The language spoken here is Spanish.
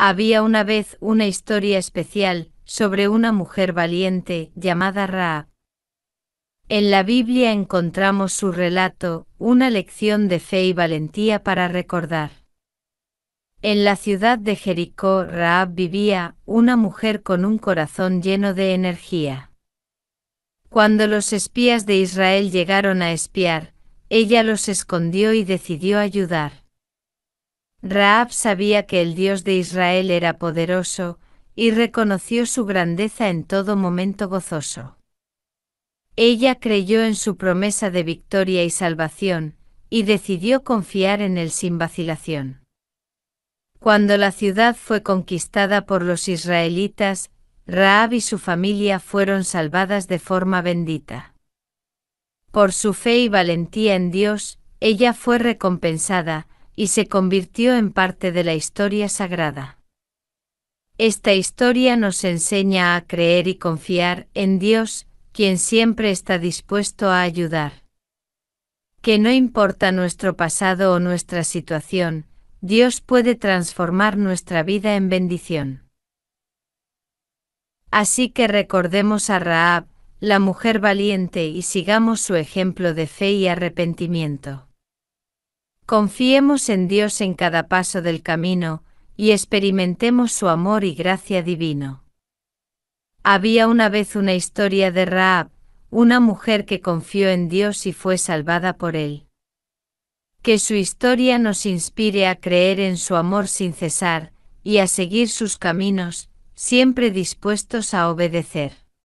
Había una vez una historia especial sobre una mujer valiente llamada Raab. En la Biblia encontramos su relato, una lección de fe y valentía para recordar. En la ciudad de Jericó, Raab vivía, una mujer con un corazón lleno de energía. Cuando los espías de Israel llegaron a espiar, ella los escondió y decidió ayudar. Raab sabía que el Dios de Israel era poderoso, y reconoció su grandeza en todo momento gozoso. Ella creyó en su promesa de victoria y salvación, y decidió confiar en él sin vacilación. Cuando la ciudad fue conquistada por los israelitas, Raab y su familia fueron salvadas de forma bendita. Por su fe y valentía en Dios, ella fue recompensada, y se convirtió en parte de la historia sagrada. Esta historia nos enseña a creer y confiar en Dios, quien siempre está dispuesto a ayudar. Que no importa nuestro pasado o nuestra situación, Dios puede transformar nuestra vida en bendición. Así que recordemos a Raab, la mujer valiente, y sigamos su ejemplo de fe y arrepentimiento. Confiemos en Dios en cada paso del camino, y experimentemos su amor y gracia divino. Había una vez una historia de Raab, una mujer que confió en Dios y fue salvada por él. Que su historia nos inspire a creer en su amor sin cesar, y a seguir sus caminos, siempre dispuestos a obedecer.